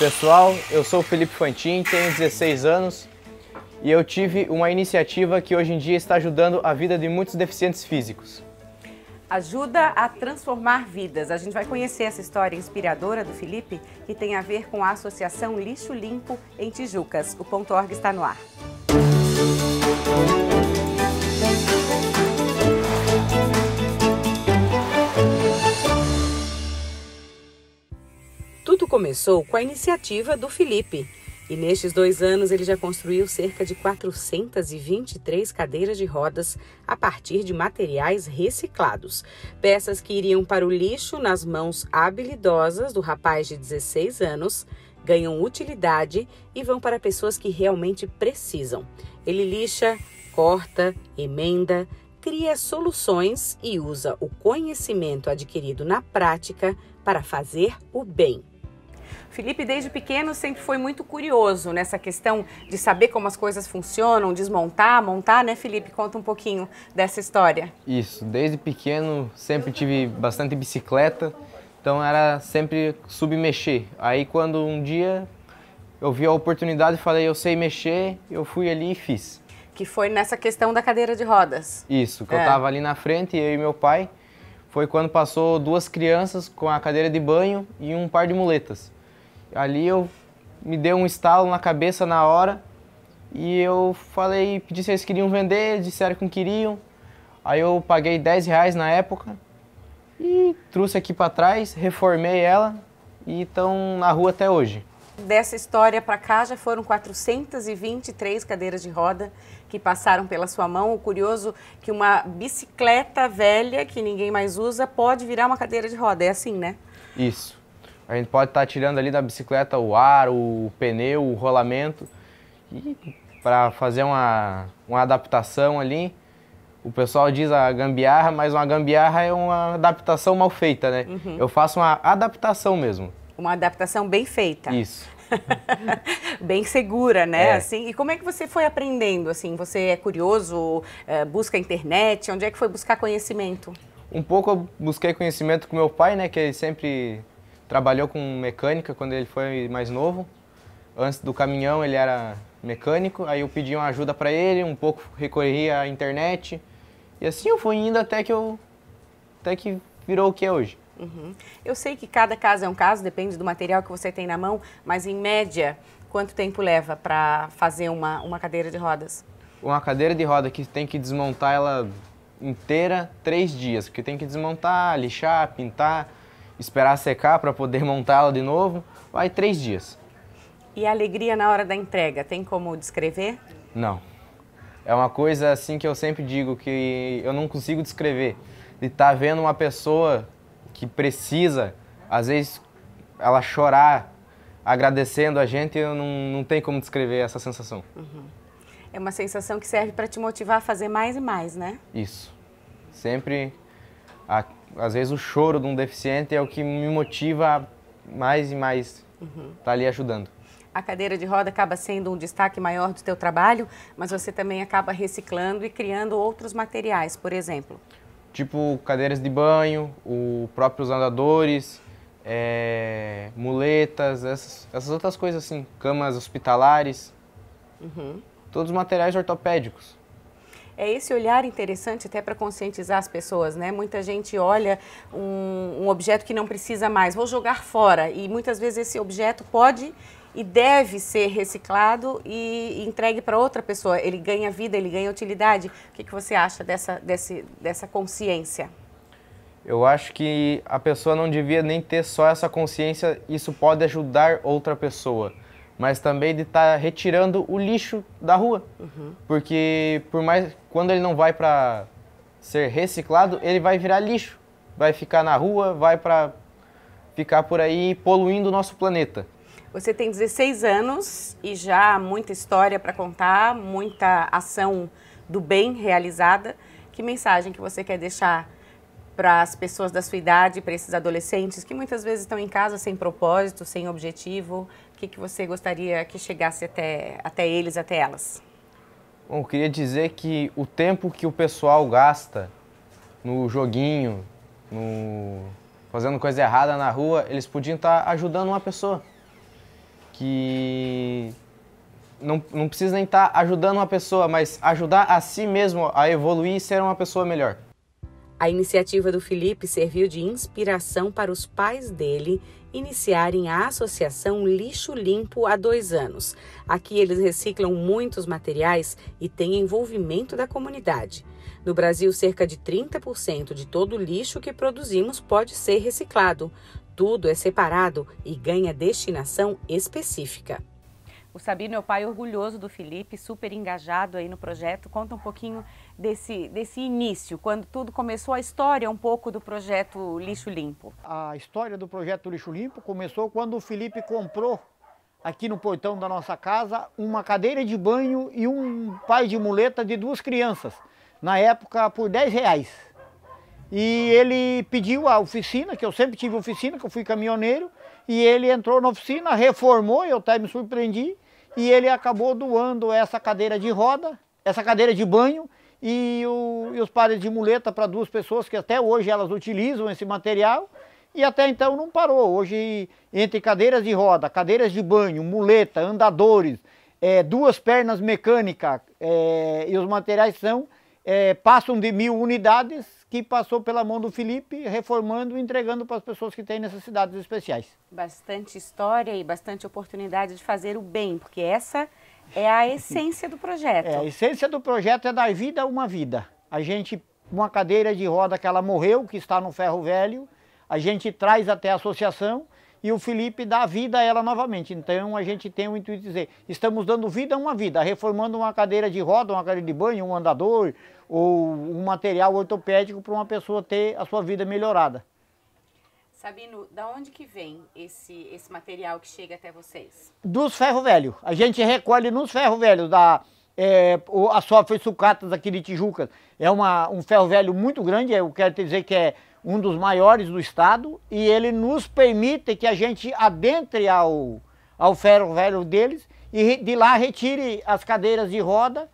pessoal, eu sou o Felipe Fantin, tenho 16 anos e eu tive uma iniciativa que hoje em dia está ajudando a vida de muitos deficientes físicos. Ajuda a transformar vidas. A gente vai conhecer essa história inspiradora do Felipe, que tem a ver com a Associação Lixo Limpo em Tijucas. O ponto .org está no ar. Música começou com a iniciativa do Felipe. E nestes dois anos ele já construiu cerca de 423 cadeiras de rodas a partir de materiais reciclados. Peças que iriam para o lixo nas mãos habilidosas do rapaz de 16 anos ganham utilidade e vão para pessoas que realmente precisam. Ele lixa, corta, emenda, cria soluções e usa o conhecimento adquirido na prática para fazer o bem. Felipe, desde pequeno, sempre foi muito curioso nessa questão de saber como as coisas funcionam, desmontar, montar, né, Felipe? Conta um pouquinho dessa história. Isso, desde pequeno sempre tive bastante bicicleta, então era sempre submexer. Aí quando um dia eu vi a oportunidade e falei, eu sei mexer, eu fui ali e fiz. Que foi nessa questão da cadeira de rodas. Isso, que é. eu estava ali na frente, eu e meu pai, foi quando passou duas crianças com a cadeira de banho e um par de muletas. Ali eu me deu um estalo na cabeça na hora e eu falei, pedi se eles queriam vender, disseram que não queriam. Aí eu paguei 10 reais na época e trouxe aqui para trás, reformei ela e estão na rua até hoje. Dessa história para cá já foram 423 cadeiras de roda que passaram pela sua mão. O curioso é que uma bicicleta velha que ninguém mais usa pode virar uma cadeira de roda, é assim, né? Isso. A gente pode estar tá tirando ali da bicicleta o ar, o pneu, o rolamento. E para fazer uma, uma adaptação ali, o pessoal diz a gambiarra, mas uma gambiarra é uma adaptação mal feita, né? Uhum. Eu faço uma adaptação mesmo. Uma adaptação bem feita. Isso. bem segura, né? É. Assim, e como é que você foi aprendendo? Assim, você é curioso, é, busca internet, onde é que foi buscar conhecimento? Um pouco eu busquei conhecimento com meu pai, né? Que ele sempre trabalhou com mecânica quando ele foi mais novo. Antes do caminhão ele era mecânico, aí eu pedi uma ajuda para ele, um pouco recorri à internet. E assim eu fui indo até que eu até que virou o que é hoje. Uhum. Eu sei que cada caso é um caso, depende do material que você tem na mão, mas em média, quanto tempo leva para fazer uma, uma cadeira de rodas? Uma cadeira de roda que tem que desmontar ela inteira, três dias, porque tem que desmontar, lixar, pintar, esperar secar para poder montá-la de novo, vai três dias. E a alegria na hora da entrega, tem como descrever? Não. É uma coisa assim que eu sempre digo que eu não consigo descrever. De estar tá vendo uma pessoa que precisa, às vezes ela chorar, agradecendo a gente, eu não, não tem como descrever essa sensação. Uhum. É uma sensação que serve para te motivar a fazer mais e mais, né? Isso. Sempre a às vezes o choro de um deficiente é o que me motiva mais e mais uhum. tá ali ajudando. A cadeira de roda acaba sendo um destaque maior do teu trabalho, mas você também acaba reciclando e criando outros materiais, por exemplo. Tipo cadeiras de banho, o próprios andadores, é, muletas, essas, essas outras coisas assim, camas hospitalares, uhum. todos os materiais ortopédicos é esse olhar interessante até para conscientizar as pessoas, né? Muita gente olha um, um objeto que não precisa mais, vou jogar fora. E muitas vezes esse objeto pode e deve ser reciclado e entregue para outra pessoa. Ele ganha vida, ele ganha utilidade. O que, que você acha dessa, desse, dessa consciência? Eu acho que a pessoa não devia nem ter só essa consciência, isso pode ajudar outra pessoa mas também de estar tá retirando o lixo da rua. Uhum. Porque por mais quando ele não vai para ser reciclado, ele vai virar lixo, vai ficar na rua, vai para ficar por aí poluindo o nosso planeta. Você tem 16 anos e já muita história para contar, muita ação do bem realizada. Que mensagem que você quer deixar para as pessoas da sua idade, para esses adolescentes que muitas vezes estão em casa sem propósito, sem objetivo, que, que você gostaria que chegasse até, até eles, até elas? Bom, eu queria dizer que o tempo que o pessoal gasta no joguinho, no fazendo coisa errada na rua, eles podiam estar tá ajudando uma pessoa. Que não, não precisa nem estar tá ajudando uma pessoa, mas ajudar a si mesmo a evoluir e ser uma pessoa melhor. A iniciativa do Felipe serviu de inspiração para os pais dele iniciarem a Associação Lixo Limpo há dois anos. Aqui eles reciclam muitos materiais e têm envolvimento da comunidade. No Brasil, cerca de 30% de todo o lixo que produzimos pode ser reciclado. Tudo é separado e ganha destinação específica. O Sabino é o pai orgulhoso do Felipe, super engajado aí no projeto. Conta um pouquinho desse, desse início, quando tudo começou, a história um pouco do projeto Lixo Limpo. A história do projeto Lixo Limpo começou quando o Felipe comprou aqui no portão da nossa casa uma cadeira de banho e um pai de muleta de duas crianças, na época por 10 reais. E ele pediu a oficina, que eu sempre tive oficina, que eu fui caminhoneiro, e ele entrou na oficina, reformou, eu até me surpreendi, e ele acabou doando essa cadeira de roda, essa cadeira de banho e, o, e os pares de muleta para duas pessoas que até hoje elas utilizam esse material e até então não parou. Hoje, entre cadeiras de roda, cadeiras de banho, muleta, andadores, é, duas pernas mecânicas é, e os materiais são, é, passam de mil unidades que passou pela mão do Felipe, reformando e entregando para as pessoas que têm necessidades especiais. Bastante história e bastante oportunidade de fazer o bem, porque essa é a essência do projeto. É, a essência do projeto é dar vida a uma vida. A gente, uma cadeira de roda que ela morreu, que está no ferro velho, a gente traz até a associação e o Felipe dá vida a ela novamente. Então a gente tem o intuito de dizer, estamos dando vida a uma vida, reformando uma cadeira de roda, uma cadeira de banho, um andador ou um material ortopédico para uma pessoa ter a sua vida melhorada. Sabino, da onde que vem esse, esse material que chega até vocês? Dos ferro velho. A gente recolhe nos ferro velhos da é, a sofra sucatas aqui de Tijuca. É uma, um ferro velho muito grande, eu quero te dizer que é um dos maiores do estado, e ele nos permite que a gente adentre ao, ao ferro velho deles e de lá retire as cadeiras de roda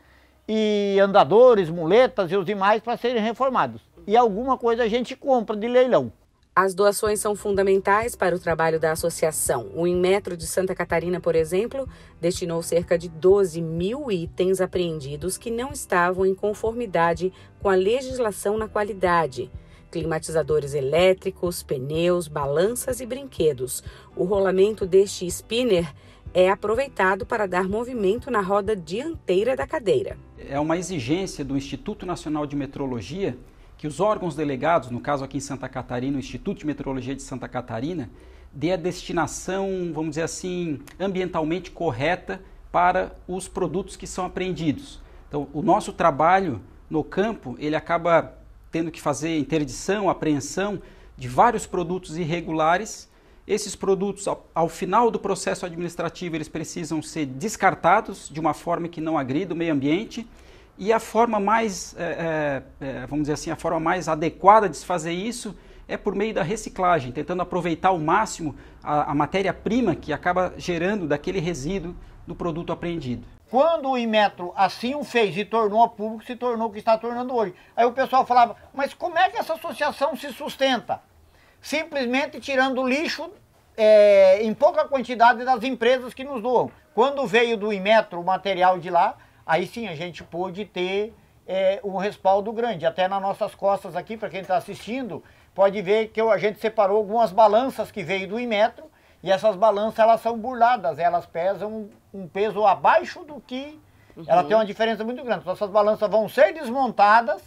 e andadores, muletas e os demais para serem reformados. E alguma coisa a gente compra de leilão. As doações são fundamentais para o trabalho da associação. O Inmetro de Santa Catarina, por exemplo, destinou cerca de 12 mil itens apreendidos que não estavam em conformidade com a legislação na qualidade climatizadores elétricos, pneus, balanças e brinquedos. O rolamento deste spinner é aproveitado para dar movimento na roda dianteira da cadeira. É uma exigência do Instituto Nacional de Metrologia que os órgãos delegados, no caso aqui em Santa Catarina, o Instituto de Metrologia de Santa Catarina, dê a destinação, vamos dizer assim, ambientalmente correta para os produtos que são apreendidos. Então, o nosso trabalho no campo, ele acaba tendo que fazer interdição, apreensão de vários produtos irregulares. Esses produtos, ao, ao, final do processo administrativo, eles precisam ser descartados de uma forma que não agrida o meio ambiente. E a forma mais, é, é, vamos dizer assim, a forma mais adequada de se fazer isso é por meio da reciclagem, tentando aproveitar ao máximo a, a matéria-prima que acaba gerando daquele resíduo do produto apreendido. Quando o Inmetro assim o fez e tornou público, se tornou o que está tornando hoje. Aí o pessoal falava, mas como é que essa associação se sustenta? Simplesmente tirando lixo é, em pouca quantidade das empresas que nos doam. Quando veio do Inmetro o material de lá, aí sim a gente pôde ter é, um respaldo grande. Até nas nossas costas aqui, para quem está assistindo, pode ver que a gente separou algumas balanças que veio do Inmetro e essas balanças elas são burladas, elas pesam um peso abaixo do que. Uhum. Ela tem uhum. uma diferença muito grande. Então, essas balanças vão ser desmontadas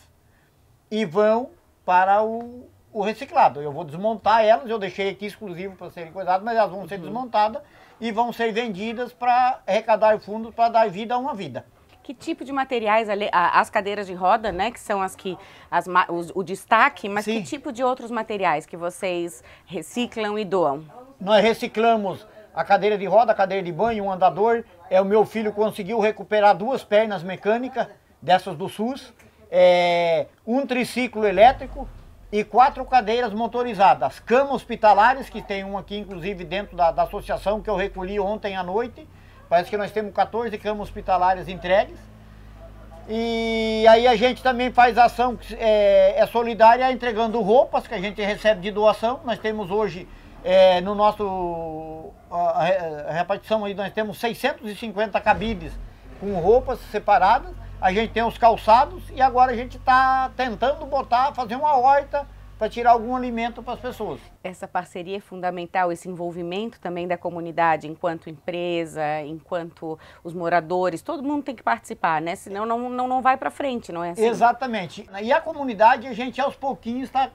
e vão para o, o reciclado. Eu vou desmontar elas, eu deixei aqui exclusivo para serem coisadas, mas elas vão uhum. ser desmontadas e vão ser vendidas para arrecadar fundos para dar vida a uma vida que tipo de materiais as cadeiras de roda, né, que são as que as, o, o destaque, mas Sim. que tipo de outros materiais que vocês reciclam e doam? nós reciclamos a cadeira de roda, a cadeira de banho, um andador. É, o meu filho conseguiu recuperar duas pernas mecânicas, dessas do SUS, é, um triciclo elétrico e quatro cadeiras motorizadas. Cama hospitalares, que tem um aqui, inclusive, dentro da, da associação que eu recolhi ontem à noite. Parece que nós temos 14 camas hospitalares entregues. E aí a gente também faz ação é, é, solidária, entregando roupas que a gente recebe de doação. Nós temos hoje é, no nosso a, a repartição aí nós temos 650 cabides com roupas separadas, a gente tem os calçados e agora a gente está tentando botar, fazer uma horta para tirar algum alimento para as pessoas. Essa parceria é fundamental, esse envolvimento também da comunidade, enquanto empresa, enquanto os moradores, todo mundo tem que participar, né? Senão não, não, não vai para frente, não é assim? Exatamente. E a comunidade, a gente aos pouquinhos está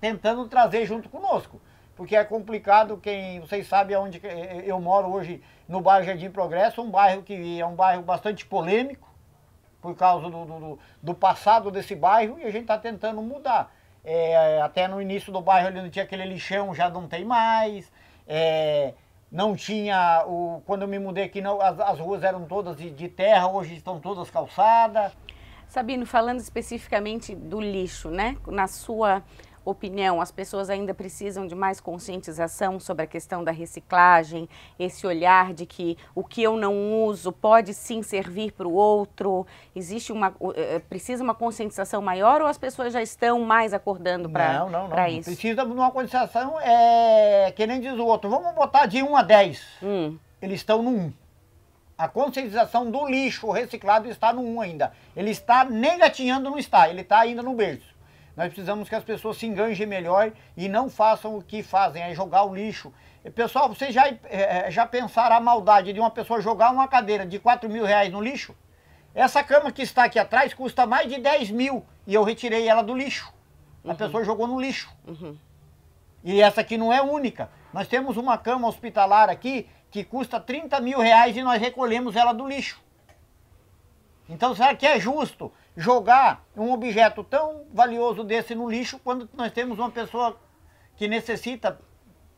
tentando trazer junto conosco porque é complicado quem, vocês sabem onde eh, eh, eu moro hoje, no bairro Jardim Progresso, um bairro que é um bairro bastante polêmico, por causa do, do, do passado desse bairro, e a gente está tentando mudar. É, até no início do bairro ali não tinha aquele lixão, já não tem mais. É, não tinha o quando eu me mudei aqui não, as, as ruas eram todas de, de, terra hoje estão todas calçadas Sabino falando especificamente do lixo né na sua opinião, as pessoas ainda precisam de mais conscientização sobre a questão da reciclagem, esse olhar de que o que eu não uso pode sim servir para o outro. Existe uma eh, precisa uma conscientização maior ou as pessoas já estão mais acordando para isso? Não, não, não. Precisa de uma conscientização, é, que nem diz o outro, vamos botar de 1 a 10. Hum. Eles estão no 1. A conscientização do lixo reciclado está no 1 ainda. Ele está nem gatinhando, não está. Ele está ainda no berço. Nós precisamos que as pessoas se enganjem melhor e não façam o que fazem, é jogar o lixo. Pessoal, vocês já, é, é, já pensaram a maldade de uma pessoa jogar uma cadeira de 4 mil reais no lixo? Essa cama que está aqui atrás custa mais de 10 mil e eu retirei ela do lixo. Uhum. A pessoa jogou no lixo. Uhum. E essa aqui não é única. Nós temos uma cama hospitalar aqui que custa 30 mil reais e nós recolhemos ela do lixo. Então será que é justo jogar um objeto tão valioso desse no lixo quando nós temos uma pessoa que necessita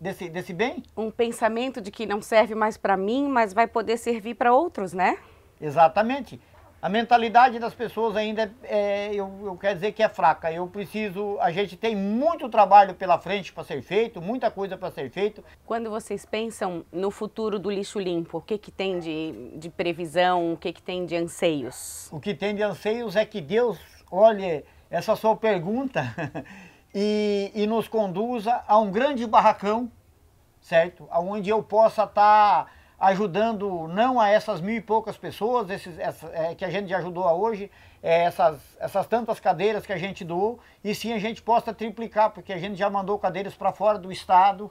desse, desse bem? Um pensamento de que não serve mais para mim, mas vai poder servir para outros, né? Exatamente. A mentalidade das pessoas ainda, é, é, eu, eu quero dizer que é fraca. Eu preciso, a gente tem muito trabalho pela frente para ser feito, muita coisa para ser feito. Quando vocês pensam no futuro do lixo limpo, o que, que tem de, de previsão, o que, que tem de anseios? O que tem de anseios é que Deus olhe essa sua pergunta e, e nos conduza a um grande barracão, certo? Onde eu possa estar... Tá ajudando não a essas mil e poucas pessoas esses, essa, é, que a gente já ajudou a hoje, é, essas, essas tantas cadeiras que a gente doou, e sim a gente possa triplicar, porque a gente já mandou cadeiras para fora do estado,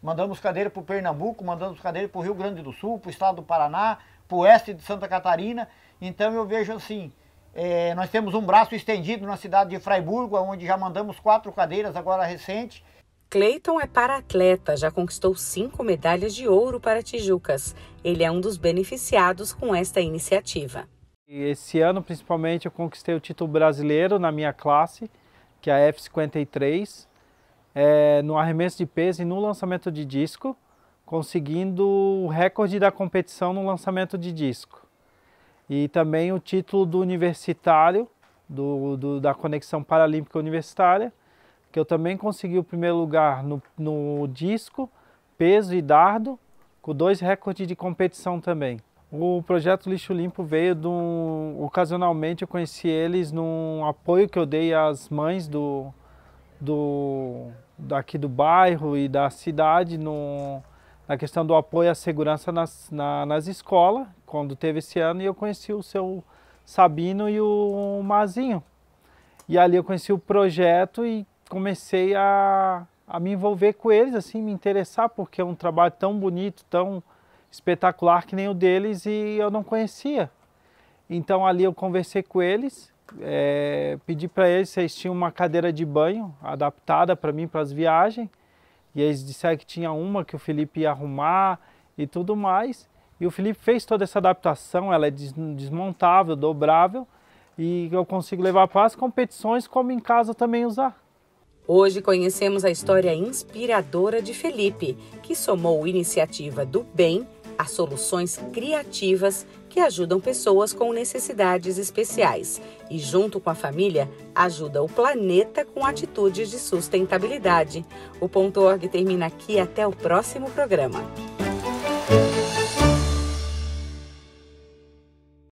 mandamos cadeira para o Pernambuco, mandamos cadeira para o Rio Grande do Sul, para o estado do Paraná, para o oeste de Santa Catarina. Então eu vejo assim, é, nós temos um braço estendido na cidade de Fraiburgo, onde já mandamos quatro cadeiras agora recente, Cleiton é para-atleta, já conquistou cinco medalhas de ouro para Tijucas. Ele é um dos beneficiados com esta iniciativa. Esse ano, principalmente, eu conquistei o título brasileiro na minha classe, que é a F53, é, no arremesso de peso e no lançamento de disco, conseguindo o recorde da competição no lançamento de disco. E também o título do universitário, do, do da Conexão Paralímpica Universitária, que eu também consegui o primeiro lugar no, no disco, peso e dardo, com dois recordes de competição também. O projeto Lixo Limpo veio de um, ocasionalmente eu conheci eles num apoio que eu dei às mães do, do daqui do bairro e da cidade no, na questão do apoio à segurança nas, na, nas escolas, quando teve esse ano, e eu conheci o seu Sabino e o Mazinho. E ali eu conheci o projeto e comecei a, a me envolver com eles, assim, me interessar, porque é um trabalho tão bonito, tão espetacular que nem o deles e eu não conhecia. Então ali eu conversei com eles, é, pedi para eles se eles tinham uma cadeira de banho adaptada para mim para as viagens. E eles disseram que tinha uma que o Felipe ia arrumar e tudo mais. E o Felipe fez toda essa adaptação, ela é desmontável, dobrável e eu consigo levar para as competições como em casa também usar. Hoje conhecemos a história inspiradora de Felipe, que somou iniciativa do bem a soluções criativas que ajudam pessoas com necessidades especiais e, junto com a família, ajuda o planeta com atitudes de sustentabilidade. O Ponto Org termina aqui até o próximo programa.